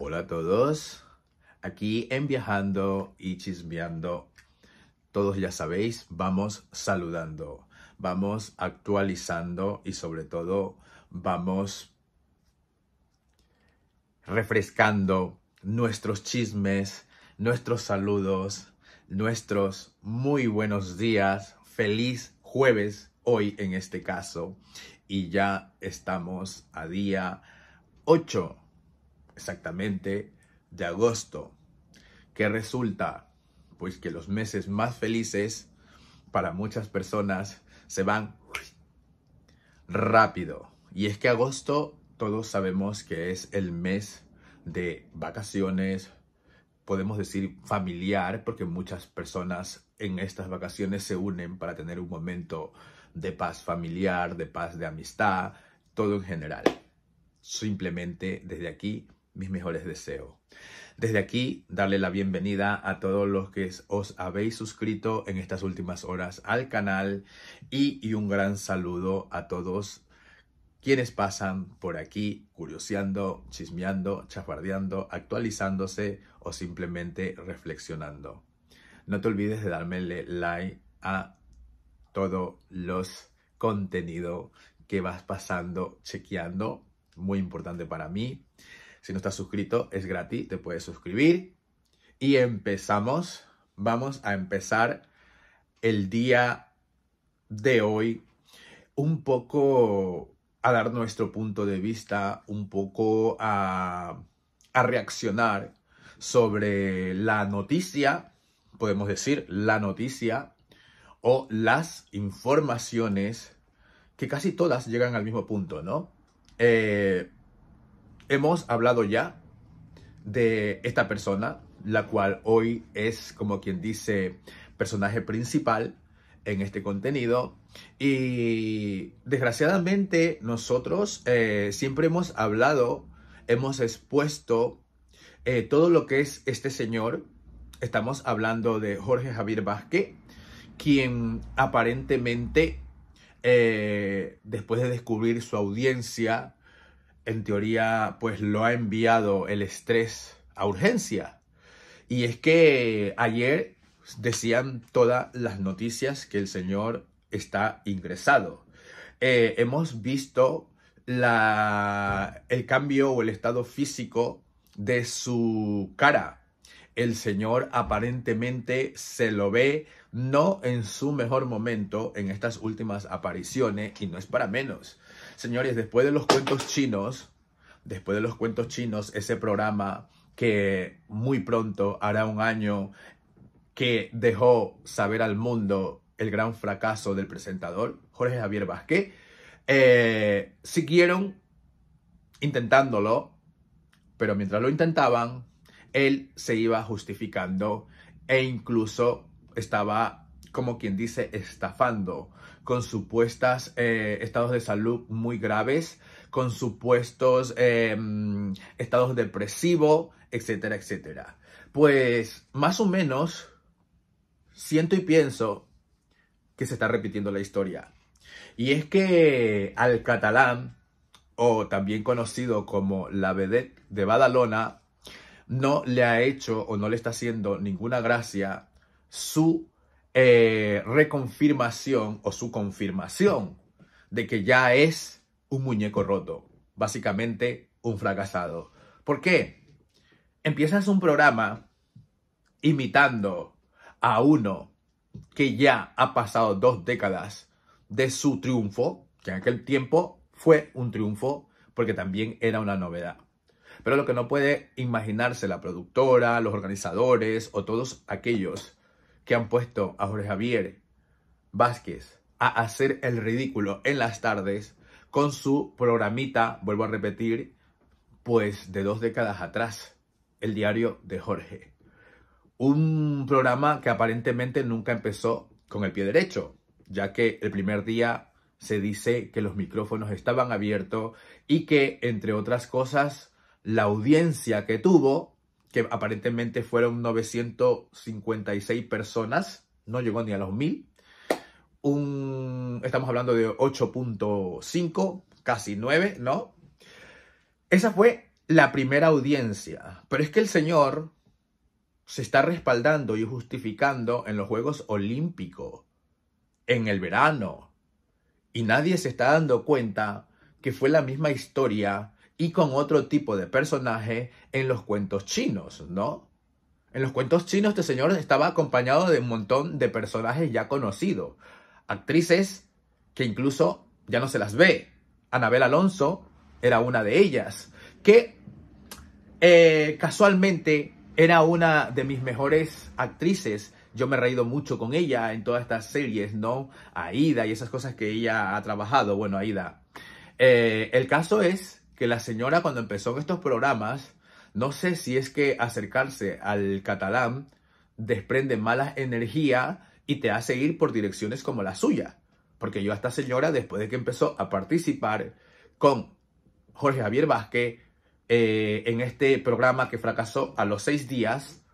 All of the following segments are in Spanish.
Hola a todos. Aquí en Viajando y Chismeando, todos ya sabéis, vamos saludando, vamos actualizando y sobre todo vamos refrescando nuestros chismes, nuestros saludos, nuestros muy buenos días, feliz jueves hoy en este caso y ya estamos a día 8 exactamente de agosto. ¿Qué resulta? Pues que los meses más felices para muchas personas se van rápido. Y es que agosto todos sabemos que es el mes de vacaciones, podemos decir familiar, porque muchas personas en estas vacaciones se unen para tener un momento de paz familiar, de paz de amistad, todo en general. Simplemente desde aquí mis mejores deseos. Desde aquí, darle la bienvenida a todos los que os habéis suscrito en estas últimas horas al canal y, un gran saludo a todos quienes pasan por aquí curioseando, chismeando, chafardeando, actualizándose o simplemente reflexionando. No te olvides de darme like a todos los contenidos que vas pasando, chequeando, muy importante para mí. Si no estás suscrito, es gratis, te puedes suscribir. Y empezamos, vamos a empezar el día de hoy un poco a dar nuestro punto de vista, un poco a, reaccionar sobre la noticia, podemos decir la noticia, o las informaciones que casi todas llegan al mismo punto, ¿no? Eh, Hemos hablado ya de esta persona, la cual hoy es como quien dice personaje principal en este contenido. Y desgraciadamente nosotros eh, siempre hemos hablado, hemos expuesto eh, todo lo que es este señor. Estamos hablando de Jorge Javier Vázquez, quien aparentemente, eh, después de descubrir su audiencia, en teoría, pues lo ha enviado el estrés a urgencia. Y es que ayer decían todas las noticias que el señor está ingresado. Eh, hemos visto la, el cambio o el estado físico de su cara. El señor aparentemente se lo ve no en su mejor momento en estas últimas apariciones y no es para menos. Señores, después de los cuentos chinos, después de los cuentos chinos, ese programa que muy pronto hará un año que dejó saber al mundo el gran fracaso del presentador, Jorge Javier Vázquez, eh, siguieron intentándolo, pero mientras lo intentaban, él se iba justificando e incluso estaba como quien dice, estafando con supuestas eh, estados de salud muy graves, con supuestos em, estados depresivos, etcétera, etcétera. Pues más o menos siento y pienso que se está repitiendo la historia. Y es que al catalán, o también conocido como la vedette de Badalona, no le ha hecho o no le está haciendo ninguna gracia su eh, reconfirmación o su confirmación de que ya es un muñeco roto, básicamente un fracasado. ¿Por qué? Empiezas un programa imitando a uno que ya ha pasado dos décadas de su triunfo, que en aquel tiempo fue un triunfo porque también era una novedad. Pero lo que no puede imaginarse la productora, los organizadores o todos aquellos que han puesto a Jorge Javier Vázquez a hacer el ridículo en las tardes con su programita, vuelvo a repetir, pues de dos décadas atrás, el diario de Jorge. Un programa que aparentemente nunca empezó con el pie derecho, ya que el primer día se dice que los micrófonos estaban abiertos y que, entre otras cosas, la audiencia que tuvo que aparentemente fueron 956 personas, no llegó ni a los 1000. Un, estamos hablando de 8.5, casi 9, ¿no? Esa fue la primera audiencia, pero es que el señor se está respaldando y justificando en los Juegos Olímpicos, en el verano, y nadie se está dando cuenta que fue la misma historia y con otro tipo de personaje en los cuentos chinos, ¿no? En los cuentos chinos este señor estaba acompañado de un montón de personajes ya conocidos, actrices que incluso ya no se las ve. Anabel Alonso era una de ellas, que eh, casualmente era una de mis mejores actrices. Yo me he reído mucho con ella en todas estas series, ¿no? Aida y esas cosas que ella ha trabajado. Bueno, Aida. Eh, el caso es que la señora cuando empezó en estos programas, no sé si es que acercarse al catalán desprende mala energía y te hace ir por direcciones como la suya. Porque yo a esta señora, después de que empezó a participar con Jorge Javier Vázquez eh, en este programa que fracasó a los seis días,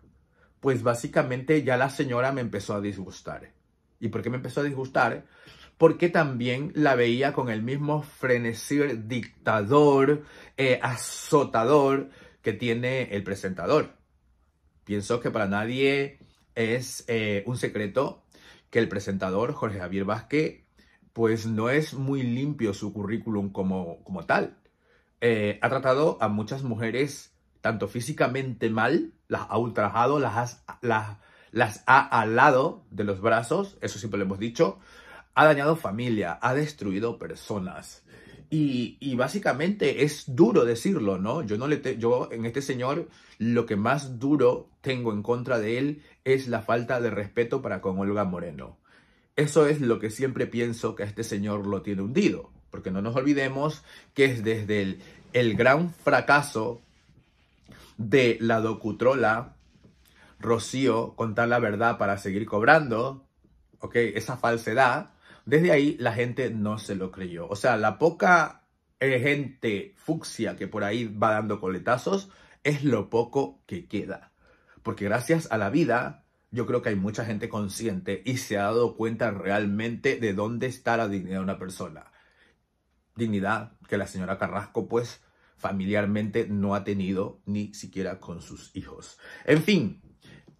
pues básicamente ya la señora me empezó a disgustar. ¿Y por qué me empezó a disgustar? porque también la veía con el mismo frenesí dictador, eh, azotador que tiene el presentador. Pienso que para nadie es eh, un secreto que el presentador Jorge Javier Vázquez pues no es muy limpio su currículum como, como tal. Eh, ha tratado a muchas mujeres tanto físicamente mal, las ha ultrajado, las, las, las ha alado de los brazos, eso siempre lo hemos dicho, ha dañado familia, ha destruido personas. Y, básicamente es duro decirlo, ¿no? Yo no le en este señor lo que más duro tengo en contra de él es la falta de respeto para con Olga Moreno. Eso es lo que siempre pienso que a este señor lo tiene hundido, porque no nos olvidemos que es desde el, el gran fracaso de la docutrola Rocío contar la verdad para seguir cobrando, ¿ok? Esa falsedad desde ahí la gente no se lo creyó. O sea, la poca eh, gente fucsia que por ahí va dando coletazos es lo poco que queda. Porque gracias a la vida yo creo que hay mucha gente consciente y se ha dado cuenta realmente de dónde está la dignidad de una persona. Dignidad que la señora Carrasco pues familiarmente no ha tenido ni siquiera con sus hijos. En fin,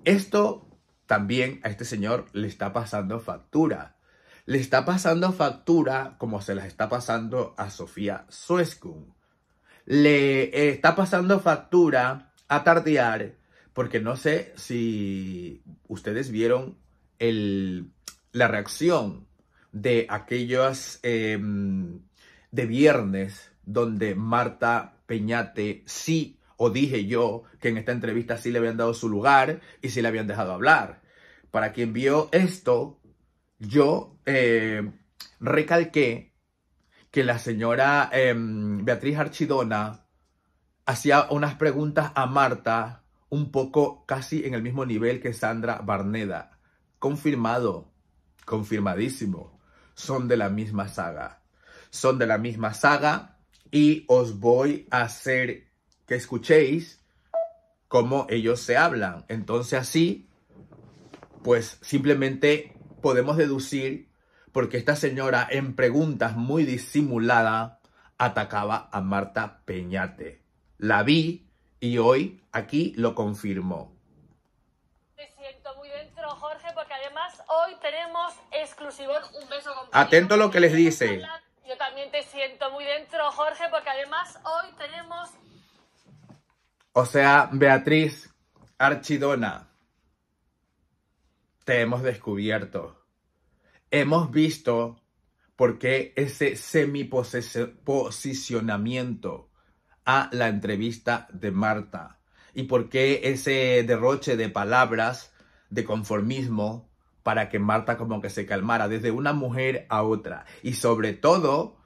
esto también a este señor le está pasando factura le está pasando factura como se las está pasando a Sofía Suescun. Le está pasando factura a Tardear, porque no sé si ustedes vieron el, la reacción de aquellos em, de viernes donde Marta Peñate sí o dije yo que en esta entrevista sí le habían dado su lugar y sí le habían dejado hablar. Para quien vio esto, yo eh, recalqué que la señora em, Beatriz Archidona hacía unas preguntas a Marta un poco casi en el mismo nivel que Sandra Barneda. Confirmado, confirmadísimo, son de la misma saga. Son de la misma saga y os voy a hacer que escuchéis cómo ellos se hablan. Entonces así, pues simplemente podemos deducir porque esta señora en preguntas muy disimulada atacaba a Marta Peñate. La vi y hoy aquí lo confirmó. Te siento muy dentro, Jorge, porque además hoy tenemos exclusivo un beso con Atento a lo que les dice. Yo también te siento muy dentro, Jorge, porque además hoy tenemos... O sea, Beatriz Archidona te hemos descubierto. Hemos visto por qué ese semiposicionamiento a la entrevista de Marta y por qué ese derroche de palabras de conformismo para que Marta como que se calmara desde una mujer a otra y sobre todo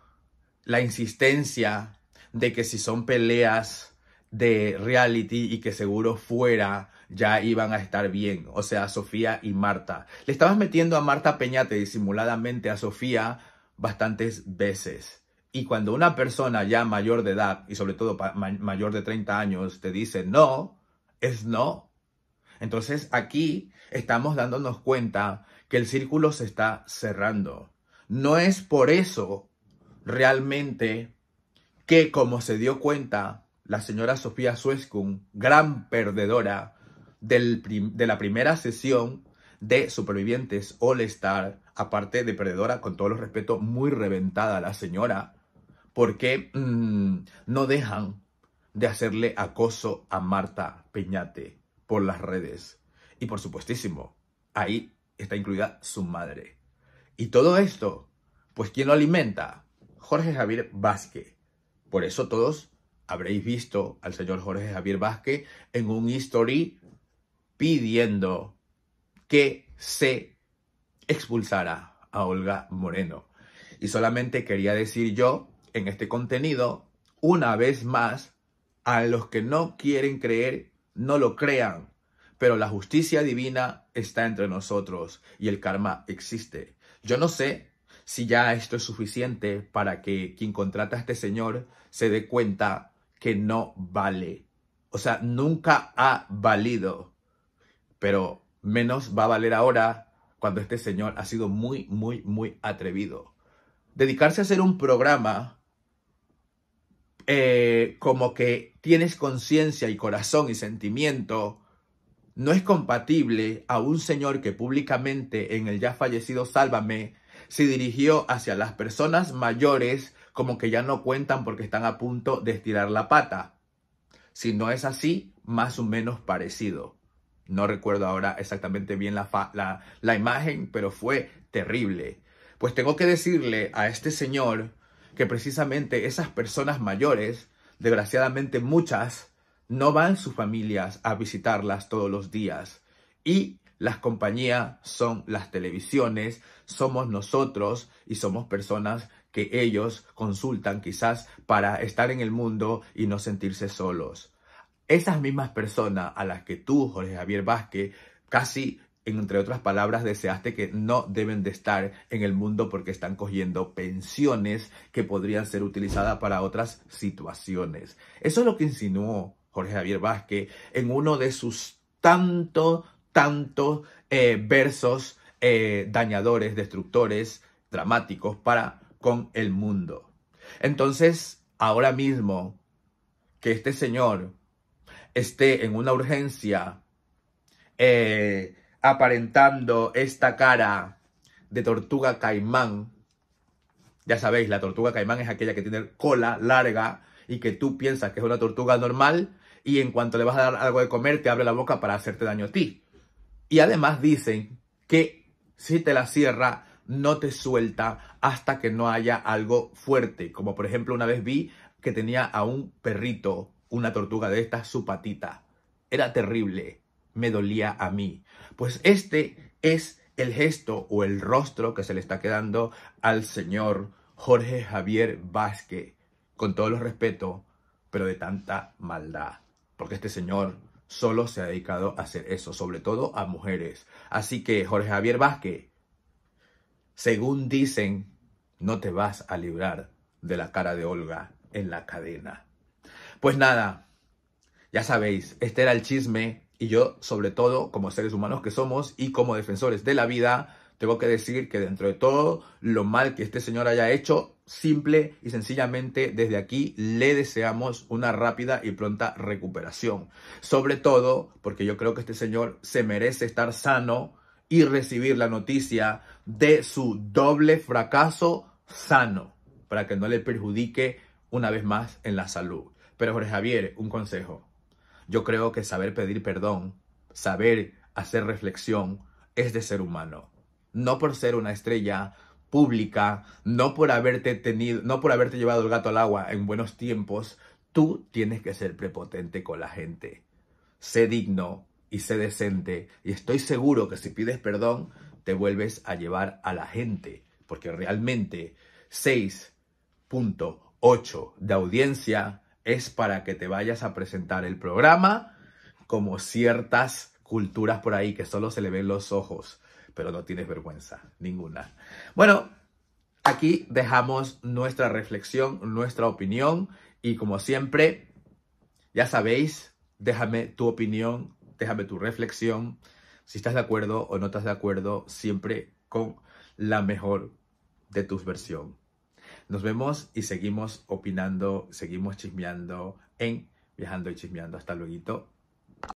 la insistencia de que si son peleas de reality y que seguro fuera ya iban a estar bien, o sea, Sofía y Marta. Le estabas metiendo a Marta Peñate disimuladamente a Sofía bastantes veces. Y cuando una persona ya mayor de edad, y sobre todo mayor de 30 años, te dice no, es no. Entonces aquí estamos dándonos cuenta que el círculo se está cerrando. No es por eso realmente que, como se dio cuenta la señora Sofía Suescun, gran perdedora, de la primera sesión de Supervivientes All Star, aparte de perdedora, con todos los respetos, muy reventada la señora, porque mm, no dejan de hacerle acoso a Marta Peñate por las redes. Y por supuestísimo, ahí está incluida su madre. Y todo esto, pues ¿quién lo alimenta? Jorge Javier Vázquez. Por eso todos habréis visto al señor Jorge Javier Vázquez en un history pidiendo que se expulsara a Olga Moreno. Y solamente quería decir yo en este contenido, una vez más, a los que no quieren creer, no lo crean. Pero la justicia divina está entre nosotros y el karma existe. Yo no sé si ya esto es suficiente para que quien contrata a este señor se dé cuenta que no vale. O sea, nunca ha valido pero menos va a valer ahora cuando este señor ha sido muy, muy, muy atrevido. Dedicarse a hacer un programa eh, como que tienes conciencia y corazón y sentimiento no es compatible a un señor que públicamente en el ya fallecido Sálvame se dirigió hacia las personas mayores como que ya no cuentan porque están a punto de estirar la pata. Si no es así, más o menos parecido. No recuerdo ahora exactamente bien la, la imagen, pero fue terrible. Pues tengo que decirle a este señor que precisamente esas personas mayores, desgraciadamente muchas, no van sus familias a visitarlas todos los días. Y las compañías son las televisiones, somos nosotros y somos personas que ellos consultan quizás para estar en el mundo y no sentirse solos esas mismas personas a las que tú, Jorge Javier Vázquez, casi, entre otras palabras, deseaste que no deben de estar en el mundo porque están cogiendo pensiones que podrían ser utilizadas para otras situaciones. Eso es lo que insinuó Jorge Javier Vázquez en uno de sus tantos, tantos eh, versos eh, dañadores, destructores, dramáticos para con el mundo. Entonces, ahora mismo que este señor esté en una urgencia eh, aparentando esta cara de tortuga caimán. Ya sabéis, la tortuga caimán es aquella que tiene cola larga y que tú piensas que es una tortuga normal y en cuanto le vas a dar algo de comer te abre la boca para hacerte daño a ti. Y además dicen que si te la cierra no te suelta hasta que no haya algo fuerte. Como por ejemplo una vez vi que tenía a un perrito una tortuga de estas su patita. Era terrible, me dolía a mí. Pues este es el gesto o el rostro que se le está quedando al señor Jorge Javier Vázquez, con todo los respeto, pero de tanta maldad. Porque este señor solo se ha dedicado a hacer eso, sobre todo a mujeres. Así que Jorge Javier Vázquez, según dicen, no te vas a librar de la cara de Olga en la cadena. Pues nada, ya sabéis, este era el chisme y yo, sobre todo, como seres humanos que somos y como defensores de la vida, tengo que decir que dentro de todo lo mal que este señor haya hecho, simple y sencillamente desde aquí le deseamos una rápida y pronta recuperación. Sobre todo porque yo creo que este señor se merece estar sano y recibir la noticia de su doble fracaso sano para que no le perjudique una vez más en la salud. Pero Jorge Javier, un consejo. Yo creo que saber pedir perdón, saber hacer reflexión, es de ser humano. No por ser una estrella pública, no por haberte tenido, no por haberte llevado el gato al agua en buenos tiempos, tú tienes que ser prepotente con la gente. Sé digno y sé decente y estoy seguro que si pides perdón te vuelves a llevar a la gente, porque realmente 6.8 de audiencia es para que te vayas a presentar el programa como ciertas culturas por ahí que solo se le ven los ojos, pero no tienes vergüenza, ninguna. Bueno, aquí dejamos nuestra reflexión, nuestra opinión y como siempre, ya sabéis, déjame tu opinión, déjame tu reflexión, si estás de acuerdo o no estás de acuerdo, siempre con la mejor de tus versiones. Nos vemos y seguimos opinando, seguimos chismeando en Viajando y Chismeando. Hasta luego.